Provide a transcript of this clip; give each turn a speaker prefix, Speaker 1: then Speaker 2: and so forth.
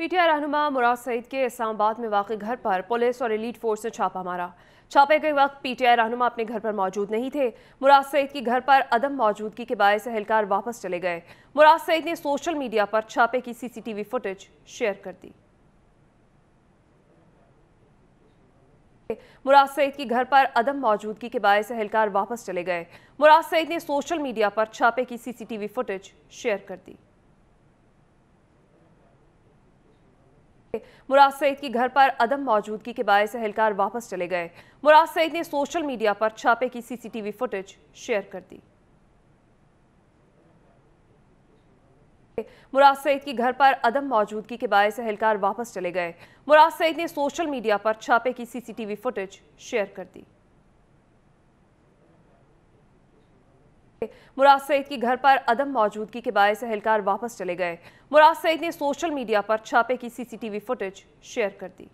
Speaker 1: PTI रहनुमा मुराद सईद के इस्लामाबाद में वाक़ घर पर पुलिस और एलीट फोर्स ने छापा मारा छापे गए वक्त पीटीआई रहनुमा अपने घर पर मौजूद नहीं थे मुराद सईद के घर पर अदम मौजूदगी के बायस एहलकार वापस चले गए मुराद सईद ने सोशल मीडिया पर छापे की सीसीटीवी फुटेज शेयर कर दी मुराद सईद के घर पर अदम मौजूदगी के बायस एहलकार वापस चले गए मुराद सईद ने सोशल मीडिया पर छापे की सीसीटीवी फुटेज शेयर कर दी मुराद सईद की घर पर अदम मौजूदगी के बायस अहलकार वापस चले गए मुराद सईद ने सोशल मीडिया पर छापे की सीसीटीवी फुटेज शेयर कर दी मुराद सईद की घर पर अदम मौजूदगी के बायस एहलकार वापस चले गए मुराद सईद ने सोशल मीडिया पर छापे की सीसीटीवी फुटेज शेयर कर दी मुराद सईद की घर पर अदम मौजूदगी के बायस एहलकार वापस चले गए मुराद सईद ने सोशल मीडिया पर छापे की सीसीटीवी फुटेज शेयर कर दी